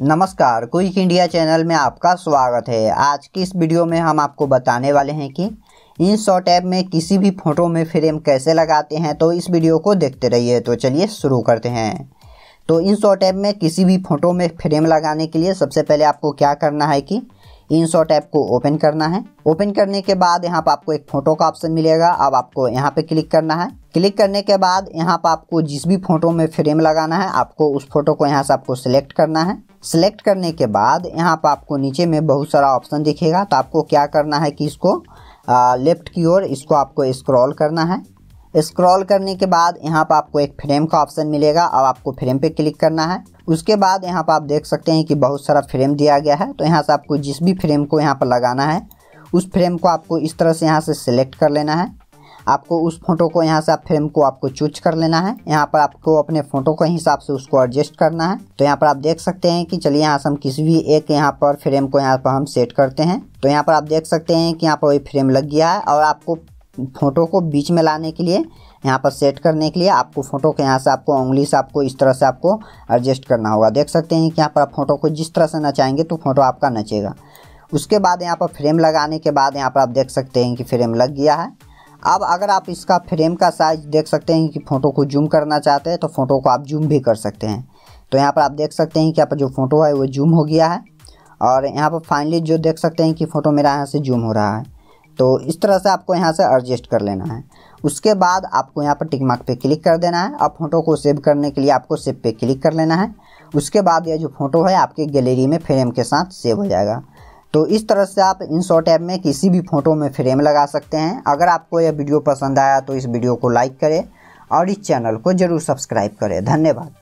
नमस्कार quick India channel में आपका स्वागत है आज की इस वीडियो में हम आपको बताने वाले हैं कि इन शॉर्ट ऐप में किसी भी फ़ोटो में फ्रेम कैसे लगाते हैं तो इस वीडियो को देखते रहिए तो चलिए शुरू करते हैं तो इन शॉर्ट ऐप में किसी भी फ़ोटो में फ्रेम लगाने के लिए सबसे पहले आपको क्या करना है कि इन शॉर्ट ऐप को ओपन करना है ओपन करने के बाद यहाँ पर आपको एक फ़ोटो का ऑप्शन मिलेगा अब आपको यहाँ पे क्लिक करना है क्लिक करने के बाद यहाँ पर आपको जिस भी फ़ोटो में फ्रेम लगाना है आपको उस फोटो को यहाँ से आपको सिलेक्ट करना है सेलेक्ट करने के बाद यहाँ पर आपको नीचे में बहुत सारा ऑप्शन दिखेगा तो आपको क्या करना है कि इसको लेफ्ट की ओर इसको आपको स्क्रॉल करना है स्क्रॉल करने के बाद यहाँ पर आपको एक फ्रेम का ऑप्शन मिलेगा अब आपको फ्रेम पे क्लिक करना है उसके बाद यहाँ पर आप देख सकते हैं कि बहुत सारा फ्रेम दिया गया है तो यहाँ से आपको जिस भी फ्रेम को यहाँ पर लगाना है उस फ्रेम को आपको इस तरह से यहाँ से सिलेक्ट कर लेना है आपको उस फोटो को यहाँ से आप फ्रेम को आपको चूज कर लेना है यहाँ पर आपको अपने फोटो के हिसाब से उसको एडजस्ट करना है तो यहाँ पर आप देख सकते हैं कि चलिए यहाँ से हम किसी भी एक यहाँ पर फ्रेम को यहाँ पर हम सेट करते हैं तो यहाँ पर आप देख सकते हैं कि यहाँ पर वही फ्रेम लग गया है और आपको फोटो को बीच में लाने के लिए यहाँ पर सेट करने के लिए आपको फोटो के यहाँ से आपको उंगली से आपको इस तरह से आपको एडजस्ट करना होगा देख सकते हैं कि यहाँ पर आप फोटो को जिस तरह से नचाएंगे तो फोटो आपका नचेगा उसके बाद यहाँ पर फ्रेम लगाने के बाद यहाँ पर आप देख सकते हैं कि फ्रेम लग गया है अब अगर आप इसका फ्रेम का साइज देख सकते हैं कि फ़ोटो को जूम करना चाहते हैं तो फ़ोटो को आप जूम भी कर सकते हैं तो यहाँ पर आप देख सकते हैं कि आप जो फ़ोटो है वो जूम हो गया है और यहाँ पर फाइनली जो देख सकते हैं कि फ़ोटो मेरा यहाँ से जूम हो रहा है तो इस तरह से आपको यहाँ से एडजस्ट कर लेना है उसके बाद आपको यहाँ पर टिकमार्क पे क्लिक कर देना है और फ़ोटो को सेव करने के लिए आपको सेव पे क्लिक कर लेना है उसके बाद यह जो फ़ोटो है आपके गैलरी में फ्रेम के साथ सेव हो जाएगा तो इस तरह से आप इन शॉर्ट ऐप में किसी भी फ़ोटो में फ्रेम लगा सकते हैं अगर आपको यह वीडियो पसंद आया तो इस वीडियो को लाइक करें और इस चैनल को ज़रूर सब्सक्राइब करें धन्यवाद